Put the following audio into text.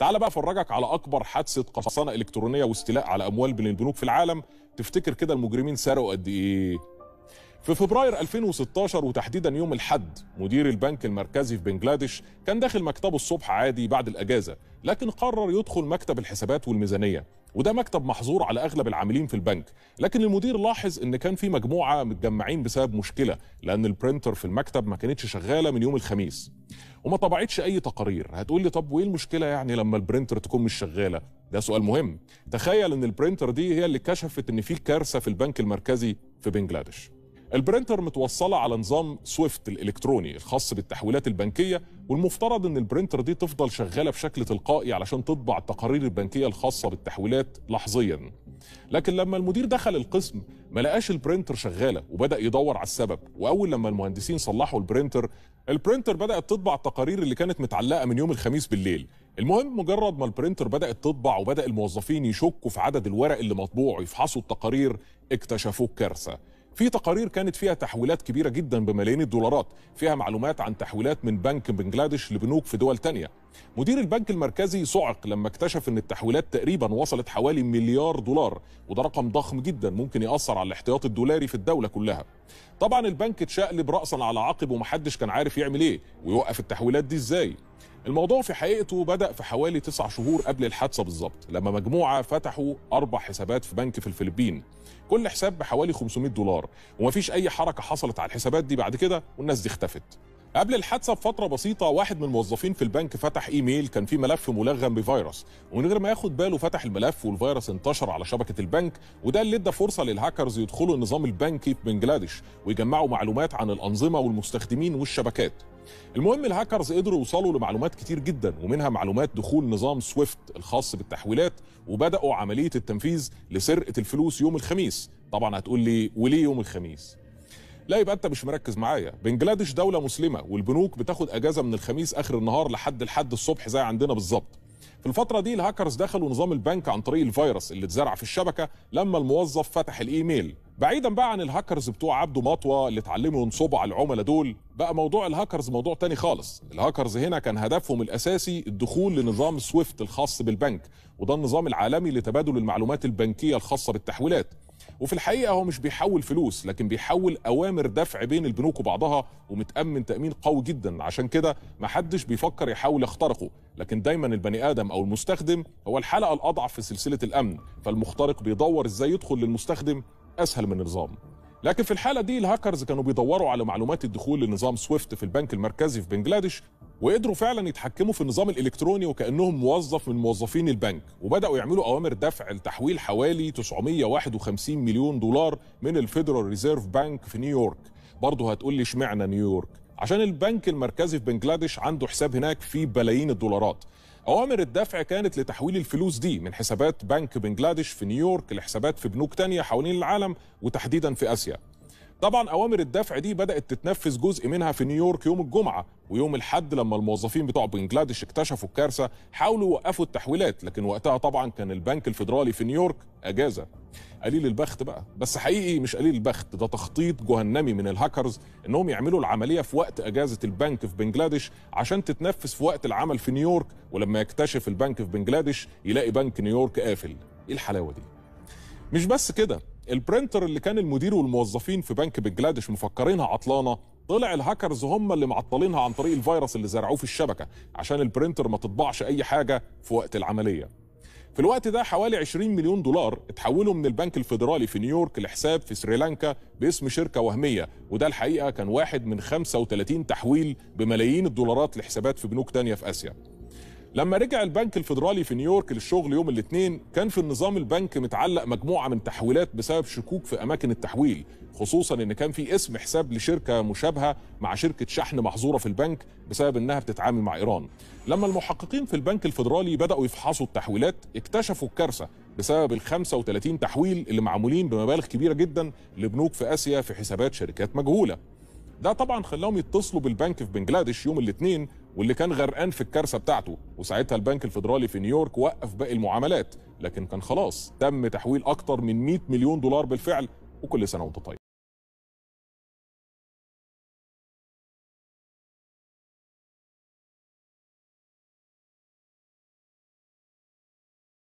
تعال بقى افرجك على اكبر حادثه قرصنه الكترونيه واستيلاء على اموال من البنوك في العالم تفتكر كده المجرمين سرقوا قد ايه في فبراير 2016 وتحديدا يوم الحد مدير البنك المركزي في بنجلاديش كان داخل مكتبه الصبح عادي بعد الاجازه لكن قرر يدخل مكتب الحسابات والميزانيه وده مكتب محظور على اغلب العاملين في البنك لكن المدير لاحظ ان كان في مجموعه متجمعين بسبب مشكله لان البرينتر في المكتب ما كانتش شغاله من يوم الخميس وما طبعتش اي تقارير هتقول لي طب وايه المشكله يعني لما البرينتر تكون مش شغاله ده سؤال مهم تخيل ان البرينتر دي هي اللي كشفت ان في كارثه في البنك المركزي في بنجلاديش البرينتر متوصله على نظام سويفت الالكتروني الخاص بالتحويلات البنكيه والمفترض ان البرينتر دي تفضل شغاله بشكل تلقائي علشان تطبع التقارير البنكيه الخاصه بالتحويلات لحظيا لكن لما المدير دخل القسم ما لقاش البرينتر شغاله وبدا يدور على السبب واول لما المهندسين صلحوا البرينتر البرينتر بدات تطبع التقارير اللي كانت متعلقه من يوم الخميس بالليل المهم مجرد ما البرينتر بدات تطبع وبدا الموظفين يشكوا في عدد الورق اللي مطبوع ويفحصوا التقارير اكتشفوا الكارثه في تقارير كانت فيها تحويلات كبيره جدا بملايين الدولارات فيها معلومات عن تحويلات من بنك بنجلاديش لبنوك في دول تانية مدير البنك المركزي صعق لما اكتشف ان التحويلات تقريبا وصلت حوالي مليار دولار وده رقم ضخم جدا ممكن ياثر على الاحتياط الدولاري في الدوله كلها طبعا البنك اتشقلب راسا على عقب ومحدش كان عارف يعمل ايه ويوقف التحويلات دي ازاي الموضوع في حقيقته بدأ في حوالي تسع شهور قبل الحادثة بالظبط لما مجموعة فتحوا أربع حسابات في بنك في الفلبين كل حساب بحوالي 500 دولار ومفيش أي حركة حصلت على الحسابات دي بعد كده والناس دي اختفت قبل الحادثه بفتره بسيطه واحد من الموظفين في البنك فتح ايميل كان فيه ملف ملغم بفيروس ومن غير ما ياخد باله فتح الملف والفيروس انتشر على شبكه البنك وده اللي ادى فرصه للهاكرز يدخلوا النظام البنكي في بنجلاديش ويجمعوا معلومات عن الانظمه والمستخدمين والشبكات المهم الهاكرز قدروا يوصلوا لمعلومات كتير جدا ومنها معلومات دخول نظام سويفت الخاص بالتحويلات وبداوا عمليه التنفيذ لسرقه الفلوس يوم الخميس طبعا هتقول لي وليه يوم الخميس لا يبقى انت مش مركز معايا بنجلاديش دوله مسلمه والبنوك بتاخد اجازه من الخميس اخر النهار لحد الحد الصبح زي عندنا بالظبط في الفتره دي الهاكرز دخلوا نظام البنك عن طريق الفيروس اللي اتزرع في الشبكه لما الموظف فتح الايميل بعيدا بقى عن الهاكرز بتوع عبده مطوى اللي اتعلموا ينصبوا على العملاء دول بقى موضوع الهاكرز موضوع تاني خالص الهاكرز هنا كان هدفهم الاساسي الدخول لنظام سويفت الخاص بالبنك وده النظام العالمي لتبادل المعلومات البنكيه الخاصه بالتحويلات وفي الحقيقه هو مش بيحول فلوس لكن بيحول اوامر دفع بين البنوك وبعضها ومتامن تامين قوي جدا عشان كده ما حدش بيفكر يحاول يخترقه لكن دايما البني ادم او المستخدم هو الحلقه الاضعف في سلسله الامن فالمخترق بيدور ازاي يدخل للمستخدم اسهل من النظام لكن في الحاله دي الهاكرز كانوا بيدوروا على معلومات الدخول لنظام سويفت في البنك المركزي في بنجلاديش وقدروا فعلا يتحكموا في النظام الالكتروني وكانهم موظف من موظفين البنك وبداوا يعملوا اوامر دفع لتحويل حوالي 951 مليون دولار من الفيدرال ريزيرف بانك في نيويورك برضه هتقول لي اشمعنى نيويورك عشان البنك المركزي في بنجلاديش عنده حساب هناك فيه بلايين الدولارات أوامر الدفع كانت لتحويل الفلوس دي من حسابات بنك بنجلاديش في نيويورك لحسابات في بنوك تانية حوالين العالم وتحديدا في آسيا طبعا اوامر الدفع دي بدات تتنفذ جزء منها في نيويورك يوم الجمعه ويوم الحد لما الموظفين بتوع بنجلاديش اكتشفوا الكارثه حاولوا يوقفوا التحويلات لكن وقتها طبعا كان البنك الفيدرالي في نيويورك اجازه قليل البخت بقى بس حقيقي مش قليل البخت ده تخطيط جهنمي من الهاكرز انهم يعملوا العمليه في وقت اجازه البنك في بنجلاديش عشان تتنفذ في وقت العمل في نيويورك ولما يكتشف البنك في بنجلاديش يلاقي بنك نيويورك قافل ايه الحلاوه دي مش بس كده البرنتر اللي كان المدير والموظفين في بنك بنجلاديش مفكرينها عطلانه طلع الهاكرز هم اللي معطلينها عن طريق الفيروس اللي زرعوه في الشبكه عشان البرنتر ما تطبعش اي حاجه في وقت العمليه في الوقت ده حوالي 20 مليون دولار اتحولوا من البنك الفيدرالي في نيويورك لحساب في سريلانكا باسم شركه وهميه وده الحقيقه كان واحد من 35 تحويل بملايين الدولارات لحسابات في بنوك تانية في اسيا لما رجع البنك الفيدرالي في نيويورك للشغل يوم الاثنين كان في النظام البنك متعلق مجموعه من تحويلات بسبب شكوك في اماكن التحويل خصوصا ان كان في اسم حساب لشركه مشابهه مع شركه شحن محظوره في البنك بسبب انها بتتعامل مع ايران لما المحققين في البنك الفيدرالي بداوا يفحصوا التحويلات اكتشفوا الكارثه بسبب ال 35 تحويل اللي معمولين بمبالغ كبيره جدا لبنوك في اسيا في حسابات شركات مجهوله ده طبعا خلاهم يتصلوا بالبنك في بنجلاديش يوم الاثنين واللي كان غرقان في الكارثه بتاعته وساعتها البنك الفيدرالي في نيويورك وقف باقي المعاملات لكن كان خلاص تم تحويل اكتر من 100 مليون دولار بالفعل وكل سنه وانت طيب